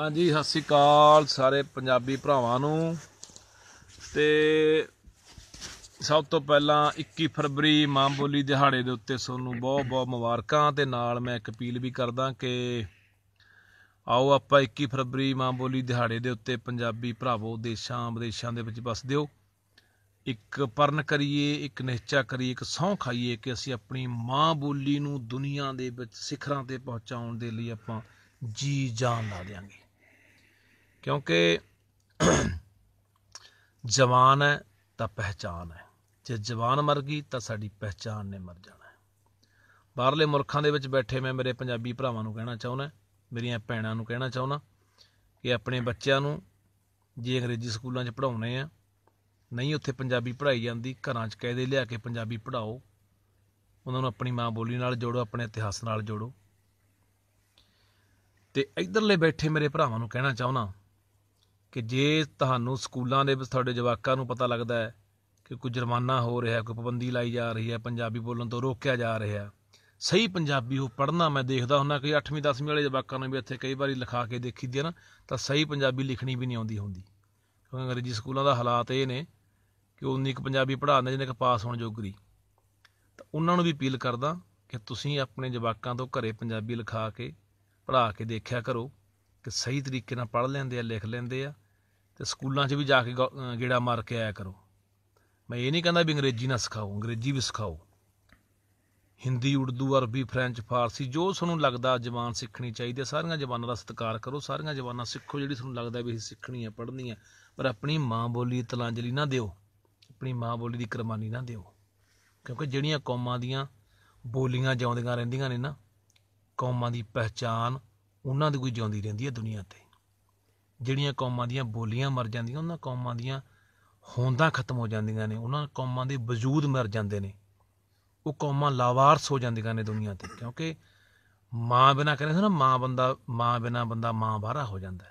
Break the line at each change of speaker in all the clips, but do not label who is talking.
ਹਾਂਜੀ ਸਤਿ ਸ੍ਰੀ ਅਕਾਲ ਸਾਰੇ ਪੰਜਾਬੀ ਭਰਾਵਾਂ ਨੂੰ ਤੇ ਸਭ ਤੋਂ ਪਹਿਲਾਂ 21 ਫਰਵਰੀ ਮਾਂ ਬੋਲੀ ਦਿਹਾੜੇ ਦੇ ਉੱਤੇ ਤੁਹਾਨੂੰ ਬਹੁਤ ਬਹੁਤ ਮੁਬਾਰਕਾਂ ਤੇ ਨਾਲ ਮੈਂ ਇੱਕ ਅਪੀਲ ਵੀ ਕਰਦਾ ਕਿ ਆਓ ਆਪਾਂ 21 ਫਰਵਰੀ ਮਾਂ ਬੋਲੀ ਦਿਹਾੜੇ ਦੇ ਉੱਤੇ ਪੰਜਾਬੀ ਭਰਾਵੋ ਦੇਸ਼ਾਂ ਵਿਦੇਸ਼ਾਂ ਦੇ ਵਿੱਚ ਵਸਦੇ ਹੋ ਇੱਕ ਪਰਨ ਕਰੀਏ ਇੱਕ ਨਿਸ਼ਚਾ ਕਰੀਏ ਇੱਕ ਸੌਂ ਖਾਈਏ ਕਿ ਅਸੀਂ ਆਪਣੀ ਮਾਂ ਬੋਲੀ ਨੂੰ ਦੁਨੀਆ ਦੇ ਵਿੱਚ ਸਿਖਰਾਂ ਤੇ ਪਹੁੰਚਾਉਣ ਦੇ ਲਈ ਆਪਾਂ ਜੀ ਜਾਨ ਲਾ ਦੇਾਂਗੇ ਕਿਉਂਕਿ ਜਵਾਨ ਹੈ ਤਾਂ ਪਹਿਚਾਨ ਹੈ ਜੇ ਜਵਾਨ ਮਰ ਗਈ ਤਾਂ ਸਾਡੀ ਪਹਿਚਾਨ ਨੇ ਮਰ ਜਾਣਾ ਬਾਹਰਲੇ ਮੁਲਕਾਂ ਦੇ ਵਿੱਚ ਬੈਠੇ ਮੈਂ ਮੇਰੇ ਪੰਜਾਬੀ ਭਰਾਵਾਂ ਨੂੰ ਕਹਿਣਾ ਚਾਹੁੰਦਾ ਮੇਰੀਆਂ ਭੈਣਾਂ ਨੂੰ ਕਹਿਣਾ ਚਾਹੁੰਦਾ ਕਿ ਆਪਣੇ ਬੱਚਿਆਂ ਨੂੰ ਜੇ ਅੰਗਰੇਜ਼ੀ ਸਕੂਲਾਂ 'ਚ ਪੜਾਉਣੇ ਆ ਨਹੀਂ ਉੱਥੇ ਪੰਜਾਬੀ ਪੜਾਈ ਜਾਂਦੀ ਘਰਾਂ 'ਚ ਕਾਇਦੇ ਲਿਆ ਕੇ ਪੰਜਾਬੀ ਪੜਾਓ ਉਹਨਾਂ ਨੂੰ ਆਪਣੀ ਮਾਂ ਬੋਲੀ ਨਾਲ ਜੋੜੋ ਆਪਣੇ ਇਤਿਹਾਸ ਨਾਲ ਜੋੜੋ ਤੇ ਇਧਰਲੇ ਬੈਠੇ ਮੇਰੇ ਭਰਾਵਾਂ ਨੂੰ ਕਹਿਣਾ ਚਾਹੁੰਦਾ ਕਿ ਜੇ ਤੁਹਾਨੂੰ ਸਕੂਲਾਂ ਦੇ ਵਿੱਚ ਤੁਹਾਡੇ ਜਵਾਕਾਂ ਨੂੰ ਪਤਾ ਲੱਗਦਾ ਹੈ ਕਿ ਕੋਈ ਜੁਰਮਾਨਾ ਹੋ ਰਿਹਾ ਕੋਈ ਪਾਬੰਦੀ ਲਾਈ ਜਾ ਰਹੀ ਹੈ ਪੰਜਾਬੀ ਬੋਲਣ ਤੋਂ ਰੋਕਿਆ ਜਾ ਰਿਹਾ ਸਹੀ ਪੰਜਾਬੀ ਉਹ ਪੜ੍ਹਨਾ ਮੈਂ ਦੇਖਦਾ ਹੁੰਨਾ ਕਿ 8ਵੀਂ 10ਵੀਂ ਵਾਲੇ ਜਵਾਕਾਂ ਨੂੰ ਵੀ ਇੱਥੇ ਕਈ ਵਾਰੀ ਲਿਖਾ ਕੇ ਦੇਖੀ ਦੀ ਨਾ ਤਾਂ ਸਹੀ ਪੰਜਾਬੀ ਲਿਖਣੀ ਵੀ ਨਹੀਂ ਆਉਂਦੀ ਹੁੰਦੀ ਕਿਉਂਕਿ ਅੰਗਰੇਜ਼ੀ ਸਕੂਲਾਂ ਦਾ ਹਾਲਾਤ ਇਹ ਨੇ ਕਿ ਉਨੀ ਕੁ ਪੰਜਾਬੀ ਪੜ੍ਹਾਉਂਦੇ ਜਿਹਨੇ ਕਿ ਪਾਸ ਹੋਣ ਜੋਗਰੀ ਤਾਂ ਉਹਨਾਂ ਨੂੰ ਵੀ ਅਪੀਲ ਕਰਦਾ ਕਿ ਤੁਸੀਂ ਆਪਣੇ ਜਵਾਕਾਂ ਤੋਂ ਘਰੇ ਪੰਜਾਬੀ ਲਿਖਾ ਕੇ ਪੜ੍ਹਾ ਕੇ ਦੇਖਿਆ ਕਰੋ ਕਿ ਸਹੀ ਤਰੀਕੇ ਨਾਲ ਪੜ੍ਹ ਲੈਂਦੇ ਆ ਲਿਖ ਲੈਂਦੇ ਆ ਤੇ ਸਕੂਲਾਂ 'ਚ ਵੀ ਜਾ ਕੇ ਗੇੜਾ ਮਾਰ ਕੇ ਆਇਆ ਕਰੋ ਮੈਂ ਇਹ ਨਹੀਂ ਕਹਿੰਦਾ ਵੀ ਅੰਗਰੇਜ਼ੀ ਨਾ ਸਿਖਾਓ ਅੰਗਰੇਜ਼ੀ ਵੀ ਸਿਖਾਓ ਹਿੰਦੀ ਉਰਦੂ ਅਰਬੀ ਫ੍ਰੈਂਚ ਫਾਰਸੀ ਜੋ ਤੁਹਾਨੂੰ ਲੱਗਦਾ ਜ਼ਬਾਨ ਸਿੱਖਣੀ ਚਾਹੀਦੀ ਹੈ ਸਾਰੀਆਂ ਜ਼ਬਾਨਾਂ ਦਾ ਸਤਿਕਾਰ ਕਰੋ ਸਾਰੀਆਂ ਜ਼ਬਾਨਾਂ ਸਿੱਖੋ ਜਿਹੜੀ ਤੁਹਾਨੂੰ ਲੱਗਦਾ ਵੀ ਸਿੱਖਣੀ ਹੈ ਪੜ੍ਹਨੀ ਹੈ ਪਰ ਆਪਣੀ ਮਾਂ ਬੋਲੀ ਤਲਾਂਜਲੀ ਨਾ ਦਿਓ ਆਪਣੀ ਮਾਂ ਬੋਲੀ ਦੀ ਕੁਰਬਾਨੀ ਨਾ ਦਿਓ ਕਿਉਂਕਿ ਜਿਹੜੀਆਂ ਕੌਮਾਂ ਦੀਆਂ ਬੋਲੀਆਂ ਜਿਉਂਦੀਆਂ ਰਹਿੰਦੀਆਂ ਨੇ ਨਾ ਕੌਮਾਂ ਦੀ ਪਹਿਚਾਨ ਉਹਨਾਂ ਦੀ ਕੋਈ ਜਿਉਂਦੀ ਰਹਿੰਦੀ ਹੈ ਦੁਨੀਆ ਤੇ ਜਿਹੜੀਆਂ ਕੌਮਾਂ ਦੀਆਂ ਬੋਲੀਆਂ ਮਰ ਜਾਂਦੀਆਂ ਉਹਨਾਂ ਕੌਮਾਂ ਦੀਆਂ ਹੋਂਦਾਂ ਖਤਮ ਹੋ ਜਾਂਦੀਆਂ ਨੇ ਉਹਨਾਂ ਕੌਮਾਂ ਦੇ ਵਜੂਦ ਮਰ ਜਾਂਦੇ ਨੇ ਉਹ ਕੌਮਾਂ ਲਾਵਾਰਸ ਹੋ ਜਾਂਦੀਆਂ ਨੇ ਦੁਨੀਆ ਤੇ ਕਿਉਂਕਿ ਮਾਂ ਬਿਨਾ ਕਹਿੰਦੇ ਨਾ ਮਾਂ ਬੰਦਾ ਮਾਂ ਬਿਨਾ ਬੰਦਾ ਮਾਂ ਬਾਹਰਾ ਹੋ ਜਾਂਦਾ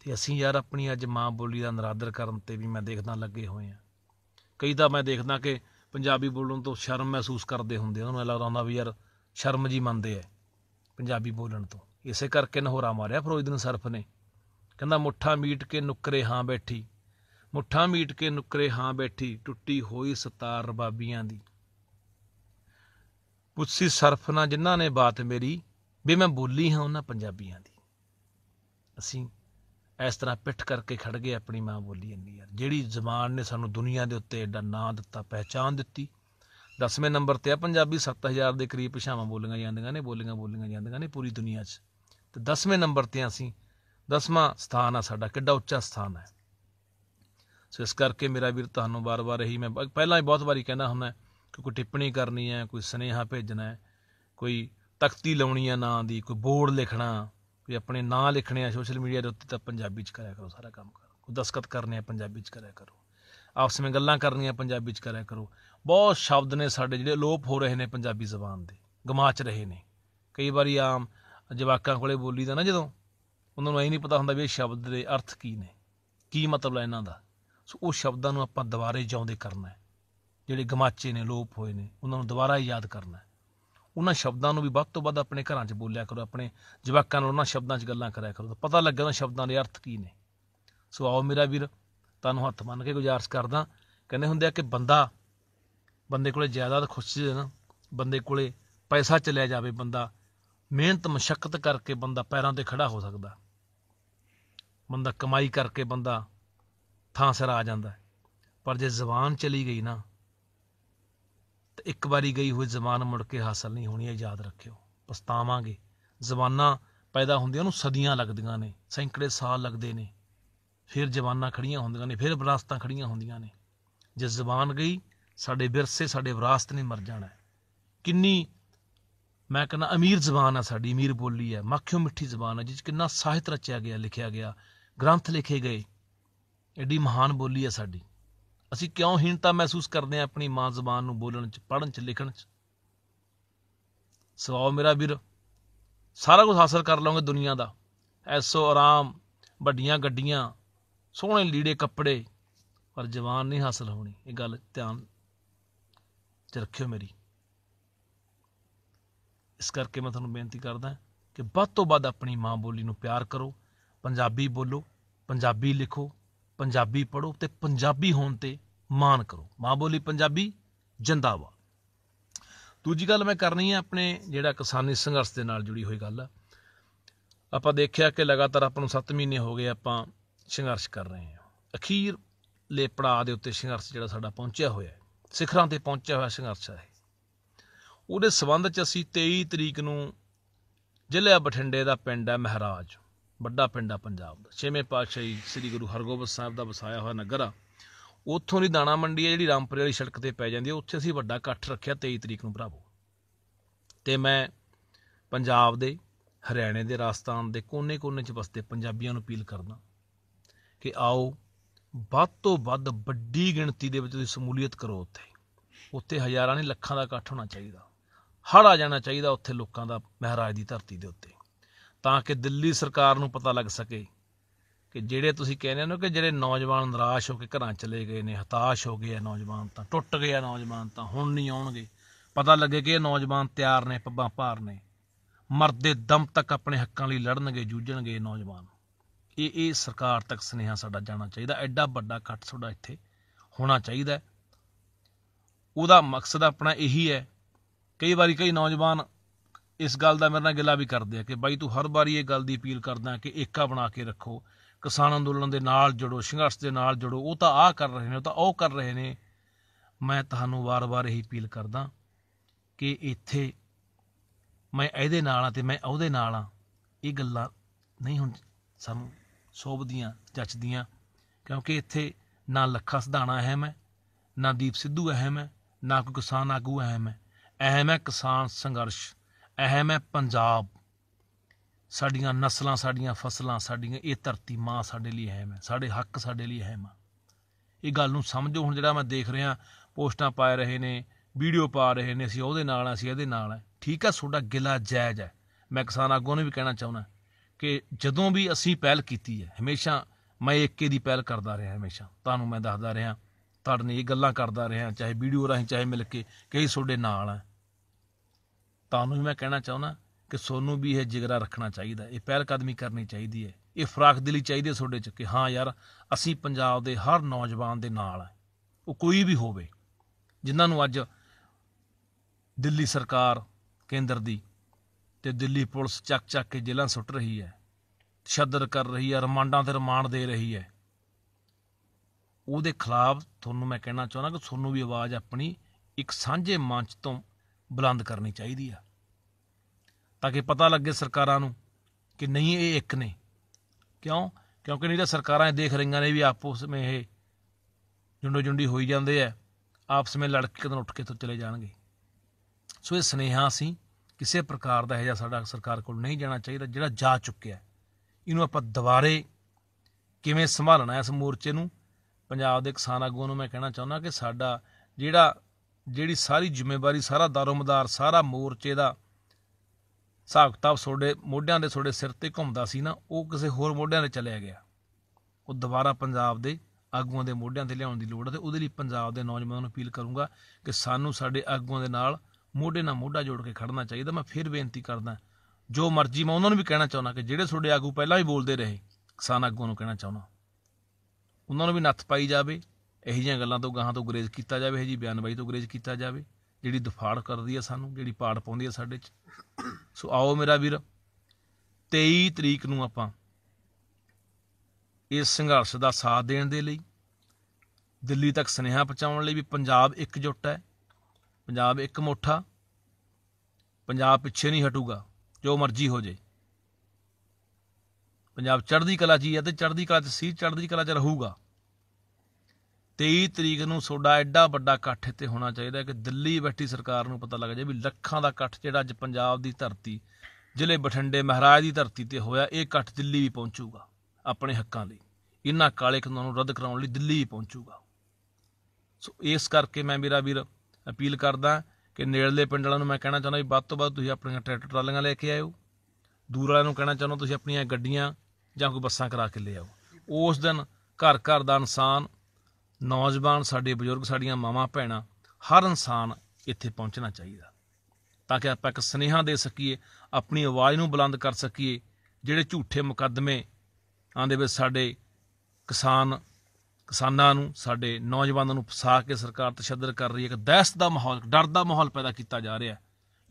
ਤੇ ਅਸੀਂ ਯਾਰ ਆਪਣੀ ਅੱਜ ਮਾਂ ਬੋਲੀ ਦਾ ਨਰਾਦਰ ਕਰਨ ਤੇ ਵੀ ਮੈਂ ਦੇਖਦਾ ਲੱਗੇ ਹੋਏ ਆ ਕਈ ਤਾਂ ਮੈਂ ਦੇਖਦਾ ਕਿ ਪੰਜਾਬੀ ਬੋਲਣ ਤੋਂ ਸ਼ਰਮ ਮਹਿਸੂਸ ਕਰਦੇ ਹੁੰਦੇ ਉਹਨਾਂ ਨੂੰ ਲੱਗਦਾ ਹੁੰਦਾ ਵੀ ਯਾਰ ਸ਼ਰਮ ਜੀ ਮੰਨਦੇ ਐ ਪੰਜਾਬੀ ਬੋਲਣ ਤੋਂ ਇਸੇ ਕਰਕੇ ਨਹੋਰਾ ਮਾਰਿਆ ਫਰੋਜ਼ਦੀਨ ਸਰਫ ਨੇ ਕਹਿੰਦਾ ਮੁੱਠਾ ਮੀਟ ਕੇ ਨੁਕਰੇ ਹਾਂ ਬੈਠੀ ਮੁੱਠਾ ਮੀਟ ਕੇ ਨੁਕਰੇ ਹਾਂ ਬੈਠੀ ਟੁੱਟੀ ਹੋਈ ਸਤਾਰ ਰਬਾਬੀਆਂ ਦੀ ਪੁੱਛੀ ਸਰਫ ਨਾ ਜਿਨ੍ਹਾਂ ਨੇ ਬਾਤ ਮੇਰੀ ਵੀ ਮੈਂ ਬੋਲੀ ਹਾਂ ਉਹਨਾਂ ਪੰਜਾਬੀਆਂ ਦੀ ਅਸੀਂ ਇਸ ਤਰ੍ਹਾਂ ਪਿੱਠ ਕਰਕੇ ਖੜ ਗਏ ਆਪਣੀ ਮਾਂ ਬੋਲੀ ਇੰਨੀ ਯਾਰ ਜਿਹੜੀ ਜ਼ਬਾਨ ਨੇ ਸਾਨੂੰ ਦੁਨੀਆ ਦੇ ਉੱਤੇ ਐਡਾ ਨਾਂ ਦਿੱਤਾ ਪਹਿਚਾਨ ਦਿੱਤੀ 10ਵੇਂ ਨੰਬਰ ਤੇ ਆ ਪੰਜਾਬੀ 7000 ਦੇ ਕਰੀਬ ਭਾਸ਼ਾਵਾਂ ਬੋਲੀਆਂ ਜਾਂਦੀਆਂ ਨੇ ਬੋਲੀਆਂ ਬੋਲੀਆਂ ਜਾਂਦੀਆਂ ਨੇ ਪੂਰੀ ਦੁਨੀਆ 'ਚ ਤੇ 10ਵੇਂ ਨੰਬਰ ਤੇ ਅਸੀਂ 10ਵਾਂ ਸਥਾਨ ਆ ਸਾਡਾ ਕਿੱਡਾ ਉੱਚਾ ਸਥਾਨ ਹੈ ਸੋ ਇਸ ਕਰਕੇ ਮੇਰਾ ਵੀਰ ਤੁਹਾਨੂੰ ਬਾਰ-ਬਾਰ ਇਹੀ ਮੈਂ ਪਹਿਲਾਂ ਹੀ ਬਹੁਤ ਵਾਰੀ ਕਹਿੰਦਾ ਹੁੰਦਾ ਕਿ ਕੋਈ ਟਿੱਪਣੀ ਕਰਨੀ ਹੈ ਕੋਈ ਸਨੇਹਾ ਭੇਜਣਾ ਹੈ ਕੋਈ ਤਖਤੀ ਲਾਉਣੀ ਹੈ ਨਾਂ ਦੀ ਕੋਈ ਬੋਰਡ ਲਿਖਣਾ ਕੋਈ ਆਪਣੇ ਨਾਂ ਲਿਖਣੇ ਆ ਸੋਸ਼ਲ ਮੀਡੀਆ ਦੇ ਉੱਤੇ ਤਾਂ ਪੰਜਾਬੀ 'ਚ ਕਰਿਆ ਕਰੋ ਸਾਰਾ ਕੰਮ ਕਰੋ ਕੋਈ ਦਸਖਤ ਕਰਨੇ ਆ ਪੰਜਾਬੀ 'ਚ ਕਰਿਆ ਕਰੋ ਆਪਸ ਵਿੱਚ ਗੱਲਾਂ ਕਰਨੀਆਂ ਪੰਜਾਬੀ 'ਚ ਕਰਿਆ ਕਰੋ ਬਹੁਤ ਸ਼ਬਦ ਨੇ ਸਾਡੇ ਜਿਹੜੇ ਲੋਪ ਹੋ ਰਹੇ ਨੇ ਪੰਜਾਬੀ ਜ਼ਬਾਨ ਦੇ ਗਮਾਚ ਰਹੇ ਨੇ ਕਈ ਵਾਰੀ ਆਮ ਜਵਾਕਾਂ ਕੋਲੇ ਬੋਲੀ ਦਾ ਨਾ ਜਦੋਂ ਉਹਨਾਂ ਨੂੰ ਐ ਨਹੀਂ ਪਤਾ ਹੁੰਦਾ ਵੀ ਇਹ ਸ਼ਬਦ ਦੇ ਅਰਥ ਕੀ ਨੇ ਕੀ ਮਤਲਬ ਹੈ ਇਹਨਾਂ ਦਾ ਸੋ ਉਹ ਸ਼ਬਦਾਂ ਨੂੰ ਆਪਾਂ ਦੁਬਾਰੇ ਜਿਉਂਦੇ ਕਰਨਾ ਹੈ ਜਿਹੜੇ ਗਮਾਚੇ ਨੇ ਲੋਪ ਹੋਏ ਨੇ ਉਹਨਾਂ ਨੂੰ ਦੁਬਾਰਾ ਯਾਦ ਕਰਨਾ ਹੈ ਉਹਨਾਂ ਸ਼ਬਦਾਂ ਨੂੰ ਵੀ ਵੱਧ ਤੋਂ ਵੱਧ ਆਪਣੇ ਘਰਾਂ 'ਚ ਬੋਲਿਆ ਕਰੋ ਆਪਣੇ ਜਵਾਕਾਂ ਨਾਲ ਉਹਨਾਂ ਸ਼ਬਦਾਂ 'ਚ ਗੱਲਾਂ ਕਰਿਆ ਕਰੋ ਤਾਂ ਪਤਾ ਲੱਗੇ ਉਹਨਾਂ ਸ਼ਬਦਾਂ ਦੇ ਅਰਥ ਕੀ ਨੇ ਸੋ ਆਓ ਮੇਰਾ ਵੀਰ ਤੁਹਾਨੂੰ ਹੱਥ ਮੰਨ ਕੇ ਗੁਜ਼ਾਰਿਸ਼ ਕਰਦਾ ਕਹਿੰਦੇ ਹੁੰਦੇ ਆ ਕਿ ਬੰਦਾ ਬੰਦੇ ਕੋਲੇ ਜਾਇਦਾਦ ਖੁਸ਼ੀ ਦੇ ਨਾ ਬੰਦੇ ਕੋਲੇ ਪੈਸਾ ਚੱਲਿਆ ਜਾਵੇ ਬੰਦਾ ਮਿਹਨਤ ਮਸ਼ਕਤ ਕਰਕੇ ਬੰਦਾ ਪੈਰਾਂ ਤੇ ਖੜਾ ਹੋ ਸਕਦਾ ਬੰਦਾ ਕਮਾਈ ਕਰਕੇ ਬੰਦਾ ਥਾਂ ਸਿਰ ਆ ਜਾਂਦਾ ਪਰ ਜੇ ਜ਼ਬਾਨ ਚਲੀ ਗਈ ਨਾ ਤੇ ਇੱਕ ਵਾਰੀ ਗਈ ਹੋਈ ਜ਼ਬਾਨ ਮੁੜ ਕੇ ਹਾਸਲ ਨਹੀਂ ਹੋਣੀ ਇਹ ਯਾਦ ਰੱਖਿਓ ਪਛਤਾਵਾਂਗੇ ਜ਼ਬਾਨਾਂ ਪੈਦਾ ਹੁੰਦੀਆਂ ਉਹਨੂੰ ਸਦੀਆਂ ਲੱਗਦੀਆਂ ਨੇ ਸੈਂਕੜੇ ਸਾਲ ਲੱਗਦੇ ਨੇ ਫਿਰ ਜ਼ਬਾਨਾਂ ਖੜੀਆਂ ਹੁੰਦੀਆਂ ਨੇ ਫਿਰ ਵਿਰਾਸਤਾਂ ਖੜੀਆਂ ਹੁੰਦੀਆਂ ਨੇ ਜੇ ਜ਼ਬਾਨ ਗਈ ਸਾਡੇ ਵਿਰਸੇ ਸਾਡੇ ਵਿਰਾਸਤ ਨੇ ਮਰ ਜਾਣਾ ਕਿੰਨੀ ਮੈਂ ਕਹਿੰਦਾ ਅਮੀਰ ਜ਼ਬਾਨ ਆ ਸਾਡੀ ਅਮੀਰ ਬੋਲੀ ਹੈ ਮੱਖਿਓ ਮਿੱਠੀ ਜ਼ਬਾਨ ਹੈ ਜਿਸ ਕਿੰਨਾ ਸਾਹਿਤ ਰਚਿਆ ਗਿਆ ਲਿਖਿਆ ਗਿਆ ਗ੍ਰੰਥ ਲਿਖੇ ਗਏ ਐਡੀ ਮਹਾਨ ਬੋਲੀ ਹੈ ਸਾਡੀ ਅਸੀਂ ਕਿਉਂ ਹੀਣਤਾ ਮਹਿਸੂਸ ਕਰਦੇ ਆ ਆਪਣੀ ਮਾਂ ਜ਼ਬਾਨ ਨੂੰ ਬੋਲਣ ਚ ਪੜਨ ਚ ਲਿਖਣ ਚ ਸਵਾਉ ਮੇਰਾ ਵੀਰ ਸਾਰਾ ਕੁਝ ਹਾਸਲ ਕਰ ਲਓਗੇ ਦੁਨੀਆ ਦਾ ਐਸੋ ਆਰਾਮ ਵੱਡੀਆਂ ਗੱਡੀਆਂ ਸੋਹਣੇ ਲੀੜੇ ਕੱਪੜੇ ਪਰ ਜ਼ਬਾਨ ਨਹੀਂ ਹਾਸਲ ਹੋਣੀ ਇਹ ਗੱਲ ਧਿਆਨ ਤੇ ਰੱਖਿਓ ਮੇਰੀ ਇਸ ਕਰਕੇ ਮੈਂ ਤੁਹਾਨੂੰ ਬੇਨਤੀ ਕਰਦਾ ਕਿ ਵੱਧ ਤੋਂ ਵੱਧ ਆਪਣੀ ਮਾਂ ਬੋਲੀ ਨੂੰ ਪਿਆਰ ਕਰੋ ਪੰਜਾਬੀ ਬੋਲੋ ਪੰਜਾਬੀ ਲਿਖੋ ਪੰਜਾਬੀ ਪੜੋ ਤੇ ਪੰਜਾਬੀ ਹੋਣ ਤੇ ਮਾਣ ਕਰੋ ਮਾਂ ਬੋਲੀ ਪੰਜਾਬੀ ਜਿੰਦਾਬਾਦ ਦੂਜੀ ਗੱਲ ਮੈਂ ਕਰਨੀ ਹੈ ਆਪਣੇ ਜਿਹੜਾ ਕਿਸਾਨੀ ਸੰਘਰਸ਼ ਦੇ ਨਾਲ ਜੁੜੀ ਹੋਈ ਗੱਲ ਆ ਆਪਾਂ ਦੇਖਿਆ ਕਿ ਲਗਾਤਾਰ ਆਪਾਂ ਨੂੰ 7 ਮਹੀਨੇ ਹੋ ਗਏ ਆਪਾਂ ਸੰਘਰਸ਼ ਕਰ ਰਹੇ ਹਾਂ ਅਖੀਰ ਲੇਪੜਾ ਦੇ ਉੱਤੇ ਸੰਘਰਸ਼ ਜਿਹੜਾ ਸਾਡਾ ਪਹੁੰਚਿਆ ਹੋਇਆ ਹੈ ਸਿਖਰਾਂ ਤੇ ਪਹੁੰਚਿਆ ਹੋਇਆ ਸੰਘਰਸ਼ ਹੈ ਉਹਦੇ ਸਬੰਧ 'ਚ ਅਸੀਂ 23 ਤਰੀਕ ਨੂੰ ਜ਼ਿਲ੍ਹਾ ਬਠਿੰਡੇ ਦਾ ਪਿੰਡ ਹੈ ਮਹਾਰਾਜ ਵੱਡਾ ਪਿੰਡ ਆ ਪੰਜਾਬ ਦਾ ਛੇਵੇਂ ਪਾਤਸ਼ਾਹੀ ਸ੍ਰੀ ਗੁਰੂ ਹਰਗੋਬਿੰਦ ਸਾਹਿਬ ਦਾ ਵਸਾਇਆ ਹੋਇਆ ਨਗਰ ਆ ਉੱਥੋਂ ਦੀ ਦਾਣਾ ਮੰਡੀ ਹੈ ਜਿਹੜੀ ਰਾਮਪੁਰੇ ਵਾਲੀ ਸੜਕ ਤੇ ਪੈ ਜਾਂਦੀ ਹੈ ਉੱਥੇ ਅਸੀਂ ਵੱਡਾ ਇਕੱਠ ਰੱਖਿਆ 23 ਤਰੀਕ ਨੂੰ ਭਰਾਵੋ ਤੇ ਮੈਂ ਪੰਜਾਬ ਦੇ ਹਰਿਆਣੇ ਦੇ ਰਾਜਸਥਾਨ ਦੇ ਕੋਨੇ-ਕੋਨੇ 'ਚ ਵਸਦੇ ਪੰਜਾਬੀਆਂ ਨੂੰ ਅਪੀਲ ਕਰਦਾ ਕਿ ਆਓ ਵੱਧ ਤੋਂ ਵੱਧ ਵੱਡੀ ਗਿਣਤੀ ਦੇ ਵਿੱਚ ਤੁਸੀਂ ਸਮੂਲੀਅਤ ਕਰੋ ਉੱਥੇ ਉੱਥੇ ਹਜ਼ਾਰਾਂ ਨੇ ਲੱਖਾਂ ਦਾ ਇਕੱਠ ਹੋਣਾ ਚਾਹੀਦਾ ਹੜ ਆ ਜਾਣਾ ਚਾਹੀਦਾ ਉੱਥੇ ਲੋਕਾਂ ਦਾ ਮਹਾਰਾਜ ਦੀ ਧਰਤੀ ਦੇ ਉੱਤੇ ਤਾਂ ਕਿ ਦਿੱਲੀ ਸਰਕਾਰ ਨੂੰ ਪਤਾ ਲੱਗ ਸਕੇ ਕਿ ਜਿਹੜੇ ਤੁਸੀਂ ਕਹਿੰਦੇ ਹੋ ਕਿ ਜਿਹੜੇ ਨੌਜਵਾਨ ਨਿਰਾਸ਼ ਹੋ ਕੇ ਘਰਾਂ ਚਲੇ ਗਏ ਨੇ ਹਤਾਸ਼ ਹੋ ਗਏ ਆ ਨੌਜਵਾਨ ਤਾਂ ਟੁੱਟ ਗਏ ਆ ਨੌਜਵਾਨ ਤਾਂ ਹੁਣ ਨਹੀਂ ਆਉਣਗੇ ਪਤਾ ਲੱਗੇ ਕਿ ਇਹ ਨੌਜਵਾਨ ਤਿਆਰ ਨੇ ਪੱਬਾਂ ਭਾਰ ਨੇ ਮਰਦੇ ਦਮ ਤੱਕ ਆਪਣੇ ਹੱਕਾਂ ਲਈ ਲੜਨਗੇ ਜੂਝਣਗੇ ਨੌਜਵਾਨ ਇਹ ਇਹ ਸਰਕਾਰ ਤੱਕ ਸਨੇਹਾ ਸਾਡਾ ਜਾਣਾ ਚਾਹੀਦਾ ਐਡਾ ਵੱਡਾ ਘੱਟ ਸੋਡਾ ਇੱਥੇ ਹੋਣਾ ਚਾਹੀਦਾ ਉਹਦਾ ਮਕਸਦ ਆਪਣਾ ਇਹੀ ਹੈ ਕਈ ਵਾਰੀ ਕਈ ਨੌਜਵਾਨ ਇਸ ਗੱਲ ਦਾ ਮੇਰੇ ਨਾਲ ਗਿਲਾ ਵੀ ਕਰਦੇ ਆ ਕਿ ਬਾਈ ਤੂੰ ਹਰ ਵਾਰੀ ਇਹ ਗੱਲ ਦੀ ਅਪੀਲ ਕਰਦਾ ਕਿ ਏਕਾ ਬਣਾ ਕੇ ਰੱਖੋ ਕਿਸਾਨ ਅੰਦੋਲਨ ਦੇ ਨਾਲ ਜੁੜੋ ਸੰਘਰਸ਼ ਦੇ ਨਾਲ ਜੁੜੋ ਉਹ ਤਾਂ ਆਹ ਕਰ ਰਹੇ ਨੇ ਉਹ ਤਾਂ ਉਹ ਕਰ ਰਹੇ ਨੇ ਮੈਂ ਤੁਹਾਨੂੰ ਵਾਰ-ਵਾਰ ਇਹੀ ਅਪੀਲ ਕਰਦਾ ਕਿ ਇੱਥੇ ਮੈਂ ਇਹਦੇ ਨਾਲ ਆ ਤੇ ਮੈਂ ਉਹਦੇ ਨਾਲ ਆ ਇਹ ਗੱਲਾਂ ਨਹੀਂ ਹੁਣ ਸਾਨੂੰ ਸੋਭਦੀਆਂ ਚੱਚਦੀਆਂ ਕਿਉਂਕਿ ਇੱਥੇ ਨਾ ਲੱਖਾ ਸਧਾਣਾ ਅਹਿਮ ਹੈ ਨਾ ਦੀਪ ਸਿੱਧੂ ਅਹਿਮ ਹੈ ਨਾ ਕੋਈ ਕਿਸਾਨ ਆਗੂ ਅਹਿਮ ਹੈ ਅਹਿਮ ਹੈ ਕਿਸਾਨ ਸੰਘਰਸ਼ ਅਹਿਮ ਹੈ ਪੰਜਾਬ ਸਾਡੀਆਂ ਨਸਲਾਂ ਸਾਡੀਆਂ ਫਸਲਾਂ ਸਾਡੀਆਂ ਇਹ ਧਰਤੀ ਮਾਂ ਸਾਡੇ ਲਈ ਅਹਿਮ ਹੈ ਸਾਡੇ ਹੱਕ ਸਾਡੇ ਲਈ ਅਹਿਮ ਆ ਇਹ ਗੱਲ ਨੂੰ ਸਮਝੋ ਹੁਣ ਜਿਹੜਾ ਮੈਂ ਦੇਖ ਰਿਹਾ ਪੋਸਟਾਂ ਪਾਏ ਰਹੇ ਨੇ ਵੀਡੀਓ ਪਾ ਰਹੇ ਨੇ ਅਸੀਂ ਉਹਦੇ ਨਾਲ ਅਸੀਂ ਇਹਦੇ ਨਾਲ ਠੀਕ ਆ ਤੁਹਾਡਾ ਗਿਲਾ ਜਾਇਜ਼ ਹੈ ਮੈਂ ਕਿਸਾਨ ਆਗੂ ਨੂੰ ਵੀ ਕਹਿਣਾ ਚਾਹੁੰਦਾ ਕਿ ਜਦੋਂ ਵੀ ਅਸੀਂ ਪਹਿਲ ਕੀਤੀ ਹੈ ਹਮੇਸ਼ਾ ਮੈਂ ਇੱਕੇ ਦੀ ਪਹਿਲ ਕਰਦਾ ਰਿਹਾ ਹਮੇਸ਼ਾ ਤੁਹਾਨੂੰ ਮੈਂ ਦੱਸਦਾ ਰਿਹਾ ਤੁਹਾਡੇ ਨਾਲ ਇਹ ਗੱਲਾਂ ਕਰਦਾ ਰਿਹਾ ਚਾਹੇ ਵੀਡੀਓ ਰਾਹੀਂ ਚਾਹੇ ਮਿਲ ਕੇ ਕਈ ਤੁਹਾਡੇ ਨਾਲ ਹੈ ਤੁਹਾਨੂੰ ਵੀ ਮੈਂ ਕਹਿਣਾ ਚਾਹੁੰਦਾ ਕਿ ਸੋਨੂੰ ਵੀ ਇਹ ਜਿਗਰਾ ਰੱਖਣਾ ਚਾਹੀਦਾ ਇਹ ਪਹਿਲ ਕਦਮੀ ਕਰਨੀ ਚਾਹੀਦੀ ਹੈ ਇਹ ਫਰਾਕ ਦਿਲੀ ਚਾਹੀਦੀ ਹੈ ਤੁਹਾਡੇ ਚ ਕਿ ਹਾਂ ਯਾਰ ਅਸੀਂ ਪੰਜਾਬ ਦੇ ਹਰ ਨੌਜਵਾਨ ਦੇ ਨਾਲ ਹੈ ਉਹ ਕੋਈ ਵੀ ਹੋਵੇ ਜਿਨ੍ਹਾਂ ਨੂੰ ਅੱਜ ਦਿੱਲੀ ਸਰਕਾਰ ਕੇਂਦਰ ਦੀ ਤੇ ਦਿੱਲੀ ਪੁਲਿਸ ਚੱਕ ਚੱਕ ਕੇ ਜੇਲਾਂ ਸੁੱਟ ਰਹੀ ਹੈ ਤਸ਼ੱਦਦ ਕਰ ਰਹੀ ਹੈ ਰਮਾਂਡਾਂ ਤੇ ਰਮਾਨ ਦੇ ਰਹੀ ਹੈ ਉਹਦੇ ਖਿਲਾਫ ਤੁਹਾਨੂੰ ਮੈਂ ਕਹਿਣਾ ਚਾਹੁੰਦਾ ਕਿ ਤੁਹਾਨੂੰ ਵੀ ਆਵਾਜ਼ ਆਪਣੀ ਇੱਕ ਸਾਂਝੇ ਮੰਚ ਤੋਂ ਬੁਲੰਦ ਕਰਨੀ ਚਾਹੀਦੀ ਆ ਤਾਂ ਕਿ ਪਤਾ ਲੱਗੇ ਸਰਕਾਰਾਂ ਨੂੰ ਕਿ ਨਹੀਂ ਇਹ ਇੱਕ ਨੇ ਕਿਉਂ ਕਿਉਂਕਿ ਨਹੀਂ ਤਾਂ ਸਰਕਾਰਾਂ ਇਹ ਦੇਖ ਰਹੀਆਂ ਨੇ ਵੀ ਆਪਸ ਵਿੱਚ ਇਹ ਜੁੰਡੋ ਜੁੰਡੀ ਹੋਈ ਜਾਂਦੇ ਆ ਆਪਸ ਵਿੱਚ ਲੜਕੇ ਕਦੋਂ ਉੱਠ ਕੇ ਤੋਂ ਚਲੇ ਜਾਣਗੇ ਸੋ ਇਹ ਸਨੇਹਾ ਸੀ ਕਿਸੇ ਪ੍ਰਕਾਰ ਦਾ ਇਹ ਜਿਹਾ ਸਾਡਾ ਸਰਕਾਰ ਕੋਲ ਨਹੀਂ ਜਾਣਾ ਚਾਹੀਦਾ ਜਿਹੜਾ ਜਾ ਚੁੱਕਿਆ ਇਹਨੂੰ ਆਪਾਂ ਦੁਬਾਰੇ ਕਿਵੇਂ ਸੰਭਾਲਣਾ ਇਸ ਮੋਰਚੇ ਨੂੰ ਪੰਜਾਬ ਦੇ ਕਿਸਾਨ ਆਗੂਆਂ ਨੂੰ ਮੈਂ ਕਹਿਣਾ ਚਾਹੁੰਦਾ ਕਿ ਸਾਡਾ ਜਿਹੜਾ ਜਿਹੜੀ ਸਾਰੀ ਜ਼ਿੰਮੇਵਾਰੀ ਸਾਰਾ ਦਾਰੋਮਦਾਰ ਸਾਰਾ ਮੋਰਚੇ ਦਾ ਹਿਸਾਬ ਸੋਡੇ ਤੁਹਾਡੇ ਮੋਢਿਆਂ ਦੇ ਤੁਹਾਡੇ ਸਿਰ ਤੇ ਘੁੰਮਦਾ ਸੀ ਨਾ ਉਹ ਕਿਸੇ ਹੋਰ ਮੋਢਿਆਂ ਤੇ ਚਲਿਆ ਗਿਆ ਉਹ ਦੁਬਾਰਾ ਪੰਜਾਬ ਦੇ ਆਗੂਆਂ ਦੇ ਮੋਢਿਆਂ ਤੇ ਲਿਆਉਣ ਦੀ ਲੋੜ ਹੈ ਤੇ ਉਹਦੇ ਲਈ ਪੰਜਾਬ ਦੇ ਨੌਜਵਾਨਾਂ ਨੂੰ ਅਪੀਲ ਕਰੂੰਗਾ ਕਿ ਸਾਨੂੰ ਸਾਡੇ ਆਗੂਆਂ ਦੇ ਨਾਲ ਮੋਢੇ ਨਾਲ ਮੋਢਾ ਜੋੜ ਕੇ ਖੜਨਾ ਚਾਹੀਦਾ ਮੈਂ ਫਿਰ ਬੇਨਤੀ ਕਰਦਾ ਜੋ ਮਰਜ਼ੀ ਮੈਂ ਉਹਨਾਂ ਨੂੰ ਵੀ ਕਹਿਣਾ ਚਾਹੁੰਦਾ ਕਿ ਜਿਹੜੇ ਤੁਹਾਡੇ ਆਗੂ ਪਹਿਲਾਂ ਵੀ ਬੋਲਦੇ ਰਹੇ ਕਿਸਾਨ ਆਗੂ ਨੂੰ ਕਹਿਣਾ ਚਾਹੁੰਦਾ ਉਹਨਾਂ ਨੂੰ ਵੀ ਨੱਥ ਪਾਈ ਜਾਵੇ ਇਹੋ ਜਿਹੀਆਂ ਗੱਲਾਂ ਤੋਂ ਗਾਹਾਂ ਤੋਂ ਗਰੇਜ਼ ਕੀਤਾ ਜਾਵੇ ਇਹੋ ਜੀ ਬਿਆਨਬਾਜ਼ੀ ਤੋਂ ਗਰੇਜ਼ ਕੀਤਾ ਜਾਵੇ ਜਿਹੜੀ ਦਫਾੜ ਕਰਦੀ ਆ ਸਾਨੂੰ ਜਿਹੜੀ ਪਾੜ ਪਾਉਂਦੀ ਆ ਸਾਡੇ 'ਚ ਸੋ ਆਓ ਮੇਰਾ ਵੀਰ 23 ਤਰੀਕ ਨੂੰ ਆਪਾਂ ਇਸ ਸੰਘਰਸ਼ ਦਾ ਸਾਥ ਦੇਣ ਦੇ ਲਈ ਦਿੱਲੀ ਤੱਕ ਸਨੇਹਾ ਪਹੁੰਚਾਉਣ ਲਈ ਵੀ ਪੰਜਾਬ ਇਕਜੁੱਟ ਹੈ ਪੰਜਾਬ ਇੱਕ ਮੋਠਾ ਪੰਜਾਬ ਪਿੱਛੇ ਨਹੀਂ ਹਟੂਗਾ ਜੋ ਮਰਜ਼ੀ ਹੋ ਜੇ ਪੰਜਾਬ ਚੜ੍ਹਦੀ ਕਲਾ 'ਚ ਹੈ ਤੇ ਚੜ੍ਹਦੀ ਕਲਾ 'ਚ ਸੀ ਚੜ੍ਹਦੀ ਕਲਾ 'ਚ ਰਹੂਗਾ 23 ਤਰੀਕ ਨੂੰ ਸੋਡਾ ਐਡਾ ਵੱਡਾ ਇਕੱਠ ਇੱਥੇ ਹੋਣਾ ਚਾਹੀਦਾ ਕਿ ਦਿੱਲੀ ਬੈਠੀ ਸਰਕਾਰ ਨੂੰ ਪਤਾ ਲੱਗ ਜਾਏ ਵੀ ਲੱਖਾਂ ਦਾ ਇਕੱਠ ਜਿਹੜਾ ਅੱਜ ਪੰਜਾਬ ਦੀ ਧਰਤੀ ਜ਼ਿਲ੍ਹੇ ਬਠਿੰਡੇ ਮਹਾਰਾਜ ਦੀ ਧਰਤੀ ਤੇ ਹੋਇਆ ਇਹ ਇਕੱਠ ਦਿੱਲੀ ਵੀ ਪਹੁੰਚੂਗਾ ਆਪਣੇ ਹੱਕਾਂ ਲਈ ਇਹਨਾਂ ਕਾਲੇ ਕਾਨੂੰਨਾਂ ਨੂੰ ਰੱਦ ਕਰਾਉਣ ਲਈ ਦਿੱਲੀ ਵੀ ਪਹੁੰਚੂਗਾ ਸੋ ਇਸ ਕਰਕੇ ਮੈਂ ਮੇਰਾ ਵੀਰ ਅਪੀਲ ਕਰਦਾ ਕਿ ਨੇੜਲੇ ਪਿੰਡ ਵਾਲਿਆਂ ਨੂੰ ਮੈਂ ਕਹਿਣਾ ਚਾਹੁੰਦਾ ਵੀ ਵੱਧ ਤੋਂ ਵੱਧ ਤੁਸੀਂ ਆਪਣੀਆਂ ਟਰੈਕਟਰ ਟਰਾਲੀਆਂ ਲੈ ਕੇ ਆਇਓ ਦੂਰ ਵਾਲਿਆਂ ਨੂੰ ਕਹਿਣਾ ਚਾਹੁੰਦਾ ਤੁਸੀਂ ਆਪਣੀਆਂ ਗੱਡੀਆਂ ਜਾਂ ਕੋਈ ਬੱਸਾਂ ਕਰਾ ਕੇ ਲੈ ਆਓ ਉਸ ਦਿਨ ਘਰ ਘਰ ਦਾ ਇਨਸਾਨ ਨੌਜਵਾਨ ਸਾਡੇ ਬਜ਼ੁਰਗ ਸਾਡੀਆਂ ਮਾਵਾਂ ਭੈਣਾਂ ਹਰ ਇਨਸਾਨ ਇੱਥੇ ਪਹੁੰਚਣਾ ਚਾਹੀਦਾ ਤਾਂ ਕਿ ਆਪਾਂ ਇੱਕ ਸਨੇਹਾ ਦੇ ਸਕੀਏ ਆਪਣੀ ਆਵਾਜ਼ ਨੂੰ ਬੁਲੰਦ ਕਰ ਸਕੀਏ ਜਿਹੜੇ ਝੂਠੇ ਮੁਕੱਦਮੇ ਆਂਦੇ ਵਿੱਚ ਸਾਡੇ ਕਿਸਾਨ ਕਿਸਾਨਾਂ ਨੂੰ ਸਾਡੇ ਨੌਜਵਾਨਾਂ ਨੂੰ ਫਸਾ ਕੇ ਸਰਕਾਰ ਤਸ਼ੱਦਦ ਕਰ ਰਹੀ ਹੈ ਇੱਕ ਦਹਿਸ਼ਤ ਦਾ ਮਾਹੌਲ ਡਰ ਦਾ ਮਾਹੌਲ ਪੈਦਾ ਕੀਤਾ ਜਾ ਰਿਹਾ ਹੈ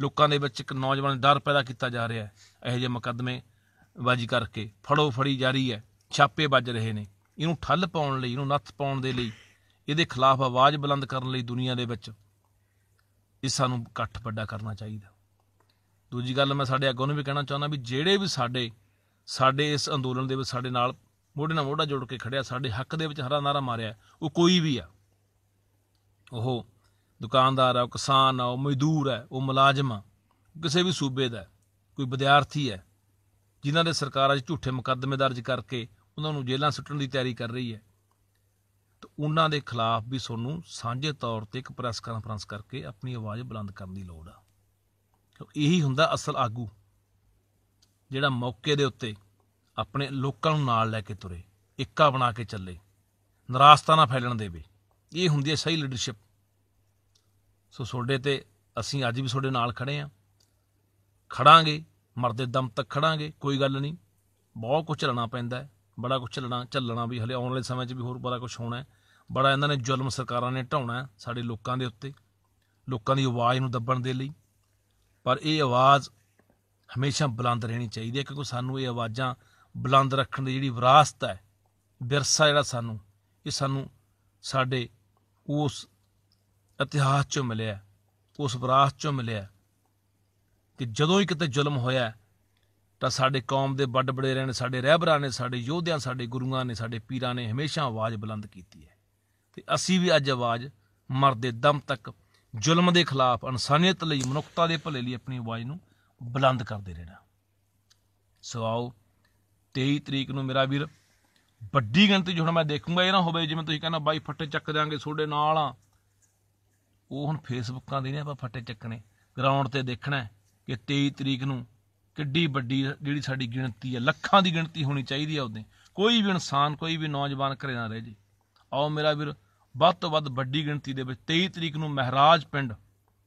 ਲੋਕਾਂ ਦੇ ਵਿੱਚ ਇੱਕ ਨੌਜਵਾਨ ਡਰ ਪੈਦਾ ਕੀਤਾ ਜਾ ਰਿਹਾ ਹੈ ਇਹੋ ਜਿਹੇ ਮੁਕੱਦਮੇ ਵਾਜੀ ਕਰਕੇ ਫੜੋ ਫੜੀ ਜਾਰੀ ਹੈ ਛਾਪੇ ਵੱਜ ਰਹੇ ਨੇ ਇਹਨੂੰ ਠੱਲ ਪਾਉਣ ਲਈ ਇਹਨੂੰ ਨੱਥ ਪਾਉਣ ਦੇ ਲਈ ਇਹਦੇ ਖਿਲਾਫ ਆਵਾਜ਼ ਬੁਲੰਦ ਕਰਨ ਲਈ ਦੁਨੀਆ ਦੇ ਵਿੱਚ ਇਹ ਸਾਨੂੰ ਇਕੱਠ ਵੱਡਾ ਕਰਨਾ ਚਾਹੀਦਾ ਦੂਜੀ ਗੱਲ ਮੈਂ ਸਾਡੇ ਅੱਗੋਂ ਨੂੰ ਵੀ ਕਹਿਣਾ ਚਾਹੁੰਦਾ ਵੀ ਜਿਹੜੇ ਵੀ ਸਾਡੇ ਸਾਡੇ ਇਸ ਅੰਦੋਲਨ ਦੇ ਵਿੱਚ ਸਾਡੇ ਨਾਲ ਮੋਢੇ ਨਾਲ ਮੋਢਾ ਜੋੜ ਕੇ ਖੜਿਆ ਸਾਡੇ ਹੱਕ ਦੇ ਵਿੱਚ ਹਰਾ ਨਾਰਾ ਮਾਰਿਆ ਉਹ ਕੋਈ ਵੀ ਆ ਉਹ ਦੁਕਾਨਦਾਰ ਆ ਉਹ ਕਿਸਾਨ ਆ ਉਹ ਮਜ਼ਦੂਰ ਆ ਉਹ ਮੁਲਾਜ਼ਮ ਆ ਕਿਸੇ ਵੀ ਸੂਬੇ ਦਾ ਕੋਈ ਵਿਦਿਆਰਥੀ ਹੈ ਜਿਨ੍ਹਾਂ ਦੇ ਸਰਕਾਰ ਅੱਜ ਝੂਠੇ ਮੁਕੱਦਮੇ ਦਰਜ ਕਰਕੇ ਉਹਨਾਂ ਨੂੰ ਜੇਲ੍ਹਾਂ ਸੁੱਟਣ ਦੀ ਤਿਆਰੀ ਕਰ ਰਹੀ ਹੈ ਤੇ ਉਹਨਾਂ ਦੇ ਖਿਲਾਫ ਵੀ ਸਾਨੂੰ ਸਾਂਝੇ ਤੌਰ ਤੇ ਇੱਕ ਪ੍ਰੈਸ ਕਾਨਫਰੰਸ ਕਰਕੇ ਆਪਣੀ ਆਵਾਜ਼ ਬੁਲੰਦ ਕਰਨ ਦੀ ਲੋੜ ਆ ਇਹੀ ਹੁੰਦਾ ਅਸਲ ਆਗੂ ਜਿਹੜਾ ਮੌਕੇ ਦੇ ਉੱਤੇ ਆਪਣੇ ਲੋਕਾਂ ਨੂੰ ਨਾਲ ਲੈ ਕੇ ਤੁਰੇ ਇੱਕਾ ਬਣਾ ਕੇ ਚੱਲੇ ਨਰਾਸਤਾ ਨਾ ਫੈਲਣ ਦੇਵੇ ਇਹ ਹੁੰਦੀ ਹੈ ਸਹੀ ਲੀਡਰਸ਼ਿਪ ਸੋ ਸੋਡੇ ਤੇ ਅਸੀਂ ਅੱਜ ਵੀ ਤੁਹਾਡੇ ਨਾਲ ਖੜੇ ਆ ਖੜਾਂਗੇ ਮਰਦੇ ਦਮ ਤੱਕ ਖੜਾਂਗੇ ਕੋਈ ਗੱਲ ਨਹੀਂ ਬਹੁਤ ਕੁਝ ਚੱਲਣਾ ਪੈਂਦਾ ਬੜਾ ਕੁਝ ਚੱਲਣਾ ਚੱਲਣਾ ਵੀ ਹਲੇ ਆਉਣ ਵਾਲੇ ਸਮੇਂ 'ਚ ਵੀ ਹੋਰ ਬੜਾ ਕੁਝ ਹੋਣਾ ਬੜਾ ਇਹਨਾਂ ਨੇ ਜ਼ੁਲਮ ਸਰਕਾਰਾਂ ਨੇ ਢਾਉਣਾ ਸਾਡੇ ਲੋਕਾਂ ਦੇ ਉੱਤੇ ਲੋਕਾਂ ਦੀ ਆਵਾਜ਼ ਨੂੰ ਦੱਬਣ ਦੇ ਲਈ ਪਰ ਇਹ ਆਵਾਜ਼ ਹਮੇਸ਼ਾ ਬੁਲੰਦ ਰਹਿਣੀ ਚਾਹੀਦੀ ਹੈ ਕਿਉਂਕਿ ਸਾਨੂੰ ਇਹ ਆਵਾਜ਼ਾਂ ਬੁਲੰਦ ਰੱਖਣ ਦੀ ਜਿਹੜੀ ਵਿਰਾਸਤ ਹੈ ਵਿਰਸਾ ਜਿਹੜਾ ਸਾਨੂੰ ਇਹ ਸਾਨੂੰ ਸਾਡੇ ਉਸ ਇਤਿਹਾਸ ਚੋਂ ਮਿਲਿਆ ਉਸ ਵਿਰਾਸਤ ਚੋਂ ਮਿਲਿਆ ਕਿ ਜਦੋਂ ਹੀ ਕਿਤੇ ਜ਼ੁਲਮ ਹੋਇਆ ਤਾਂ ਸਾਡੇ ਕੌਮ ਦੇ ਵੱਡ ਬੜੇ ਰਹਿਣ ਸਾਡੇ ਰਹਿਬਰਾਂ ਨੇ ਸਾਡੇ ਯੋਧਿਆਂ ਸਾਡੇ ਗੁਰੂਆਂ ਨੇ ਸਾਡੇ ਪੀਰਾਂ ਨੇ ਹਮੇਸ਼ਾ ਆਵਾਜ਼ ਬੁਲੰਦ ਕੀਤੀ ਹੈ ਤੇ ਅਸੀਂ ਵੀ ਅੱਜ ਆਵਾਜ਼ ਮਰਦੇ ਦਮ ਤੱਕ ਜ਼ੁਲਮ ਦੇ ਖਿਲਾਫ ਇਨਸਾਨੀਅਤ ਲਈ ਮਨੁੱਖਤਾ ਦੇ ਭਲੇ ਲਈ ਆਪਣੀ ਆਵਾਜ਼ ਨੂੰ ਬੁਲੰਦ ਕਰਦੇ ਰਹਿਣਾ ਸੋ ਆਓ 23 ਤਰੀਕ ਨੂੰ ਮੇਰਾ ਵੀਰ ਵੱਡੀ ਗਿਣਤੀ 'ਚ ਹੁਣ ਮੈਂ ਦੇਖੂੰਗਾ ਇਹ ਨਾ ਹੋਵੇ ਜਿਵੇਂ ਤੁਸੀਂ ਕਹਿੰਦਾ ਬਾਈ ਫੱਟੇ ਚੱਕ ਦਾਂਗੇ ਤੁਹਾਡੇ ਨਾਲ ਆ ਉਹ ਹੁਣ ਫੇਸਬੁੱਕਾਂ ਦੇ ਨੇ ਆਪਾਂ ਫੱਟੇ ਚੱਕਣੇ ਗਰਾਊਂਡ ਤੇ ਦੇਖਣਾ ਕਿ 23 ਤਰੀਕ ਨੂੰ ਕਿੱਡੀ ਵੱਡੀ ਜਿਹੜੀ ਸਾਡੀ ਗਿਣਤੀ ਹੈ ਲੱਖਾਂ ਦੀ ਗਿਣਤੀ ਹੋਣੀ ਚਾਹੀਦੀ ਹੈ ਉਹਦੇ ਕੋਈ ਵੀ ਇਨਸਾਨ ਕੋਈ ਵੀ ਨੌਜਵਾਨ ਘਰੇ ਨਾ ਰਹੇ ਜੀ ਆਓ ਮੇਰਾ ਵੀਰ ਵੱਧ ਤੋਂ ਵੱਧ ਵੱਡੀ ਗਿਣਤੀ ਦੇ ਵਿੱਚ 23 ਤਰੀਕ ਨੂੰ ਮਹਿਰਾਜ ਪਿੰਡ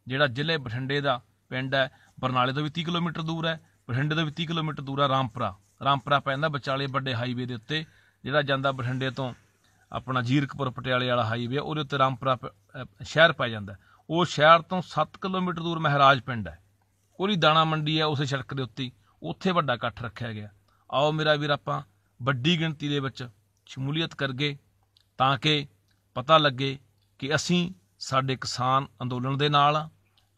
ਜਿਹੜਾ ਜ਼ਿਲ੍ਹੇ ਬਠਿੰਡੇ ਦਾ ਪਿੰਡ ਹੈ ਬਰਨਾਲੇ ਤੋਂ ਵੀ 30 ਕਿਲੋਮੀਟਰ ਦੂਰ ਹੈ ਬਠਿੰਡੇ ਤੋਂ ਵੀ 30 ਕਿਲੋਮੀਟਰ ਦੂਰ ਹੈ ਰਾਮਪੁਰਾ ਰਾਮਪੁਰਾ ਪੈਂਦਾ ਵਿਚਾਲੇ ਵੱਡੇ ਹਾਈਵੇ ਦੇ ਉੱਤੇ ਜਿਹੜਾ ਜਾਂਦਾ ਬਠਿੰਡੇ ਤੋਂ ਆਪਣਾ ਜੀਰਕਪੁਰ ਪਟਿਆਲੇ ਵਾਲਾ ਹਾਈਵੇ ਉਹਦੇ ਉੱਤੇ ਰਾਮਪੁਰਾ ਸ਼ਹਿਰ ਪੈ ਜਾਂਦਾ ਉਹ ਸ਼ਹਿਰ ਤੋਂ 7 ਕਿਲੋਮੀਟਰ ਦੂਰ ਮਹਿਰਾਜ ਪਿੰਡ ਹੈ ਉਹਦੀ ਦਾਣਾ ਮੰਡੀ ਹੈ ਉਸੇ ਸੜਕ ਦੇ ਉੱਤੇ ਉੱਥੇ ਵੱਡਾ ਇਕੱਠ ਰੱਖਿਆ ਗਿਆ ਆਓ ਮੇਰਾ ਵੀਰ ਆਪਾਂ ਵੱਡੀ ਗਿਣਤੀ ਦੇ ਵਿੱਚ ਸ਼ਮੂਲੀਅਤ ਕਰਗੇ ਤਾਂ ਕਿ ਪਤਾ ਲੱਗੇ ਕਿ ਅਸੀਂ ਸਾਡੇ ਕਿਸਾਨ ਅੰਦੋਲਨ ਦੇ ਨਾਲ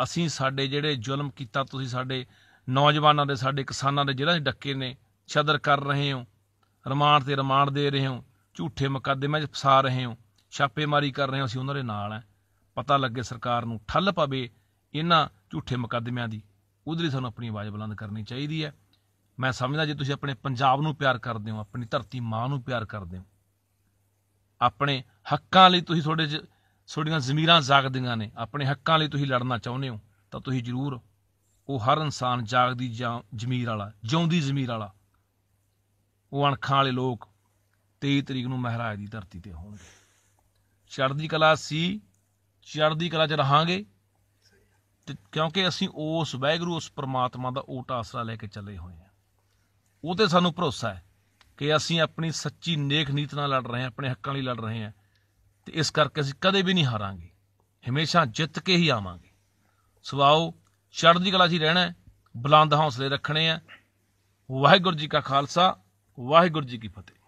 ਅਸੀਂ ਸਾਡੇ ਜਿਹੜੇ ਜ਼ੁਲਮ ਕੀਤਾ ਤੁਸੀਂ ਸਾਡੇ ਨੌਜਵਾਨਾਂ ਦੇ ਸਾਡੇ ਕਿਸਾਨਾਂ ਦੇ ਜਿਹੜਾ ਡੱਕੇ ਨੇ ਛਦਰ ਕਰ ਰਹੇ ਹੋ ਰਮਾਨ ਤੇ ਰਮਾਨ ਦੇ ਰਹੇ ਹੋ ਝੂਠੇ ਮੁਕੱਦਮੇ 'ਚ ਫਸਾ ਰਹੇ ਹੋ ਛਾਪੇਮਾਰੀ ਕਰ ਰਹੇ ਹੋ ਅਸੀਂ ਉਹਨਾਂ ਦੇ ਨਾਲ ਹੈ ਪਤਾ ਲੱਗੇ ਸਰਕਾਰ ਨੂੰ ਠੱਲ ਪਵੇ ਇਹਨਾਂ ਝੂਠੇ ਮੁਕੱਦਮਿਆਂ ਦੀ ਉਹਦੇ ਹੀ ਸਾਨੂੰ ਆਪਣੀ ਆਵਾਜ਼ ਬੁਲੰਦ ਕਰਨੀ ਚਾਹੀਦੀ ਹੈ ਮੈਂ ਸਮਝਦਾ ਜੇ ਤੁਸੀਂ ਆਪਣੇ ਪੰਜਾਬ ਨੂੰ ਪਿਆਰ ਕਰਦੇ ਹੋ ਆਪਣੀ ਧਰਤੀ ਮਾਂ ਨੂੰ ਪਿਆਰ ਕਰਦੇ ਹੋ ਆਪਣੇ ਹੱਕਾਂ ਲਈ ਤੁਸੀਂ ਤੁਹਾਡੇ 'ਚ ਤੁਹਾਡੀਆਂ ਜ਼ਮੀਰਾਂ ਜਾਗਦੀਆਂ ਨੇ ਆਪਣੇ ਹੱਕਾਂ ਲਈ ਤੁਸੀਂ ਲੜਨਾ ਚਾਹੁੰਦੇ ਹੋ ਤਾਂ ਤੁਸੀਂ ਜ਼ਰੂਰ ਉਹ ਹਰ ਇਨਸਾਨ ਜਾਗਦੀ ਜ਼ਮੀਰ ਵਾਲਾ ਜਿਉਂਦੀ ਜ਼ਮੀਰ ਵਾਲਾ ਉਹ ਅਣਖਾਂ ਵਾਲੇ ਲੋਕ 23 ਤਰੀਕ ਨੂੰ ਮਹਾਰਾਜ ਦੀ ਧਰਤੀ ਤੇ ਹੋਣਗੇ ਚੜ੍ਹਦੀ ਕਲਾ ਸੀ ਚੜ੍ਹਦੀ ਕਲਾ 'ਚ ਰਹਾਂਗੇ ਕਿਉਂਕਿ ਅਸੀਂ ਉਸ ਵੈਗਰੂ ਉਸ ਪ੍ਰਮਾਤਮਾ ਦਾ ਓਟ ਆਸਰਾ ਲੈ ਕੇ ਚੱਲੇ ਹੋਏ ਹਾਂ ਉਹ ਤੇ ਸਾਨੂੰ ਭਰੋਸਾ ਹੈ ਕਿ ਅਸੀਂ ਆਪਣੀ ਸੱਚੀ ਨੇਕ ਨੀਤ ਨਾਲ ਲੜ ਰਹੇ ਹਾਂ ਆਪਣੇ ਹੱਕਾਂ ਲਈ ਲੜ ਰਹੇ ਹਾਂ ਤੇ ਇਸ ਕਰਕੇ ਅਸੀਂ ਕਦੇ ਵੀ ਨਹੀਂ ਹਾਰਾਂਗੇ ਹਮੇਸ਼ਾ ਜਿੱਤ ਕੇ ਹੀ ਆਵਾਂਗੇ ਸਵਾਓ ਚੜ੍ਹਦੀ ਕਲਾ 'ਚ ਰਹਿਣਾ ਬੁਲੰਦ ਹੌਸਲੇ ਰੱਖਣੇ ਆ ਵਾਹਿਗੁਰੂ ਜੀ ਕਾ ਖਾਲਸਾ ਵਾਹਿਗੁਰੂ ਜੀ ਕੀ ਫਤਿਹ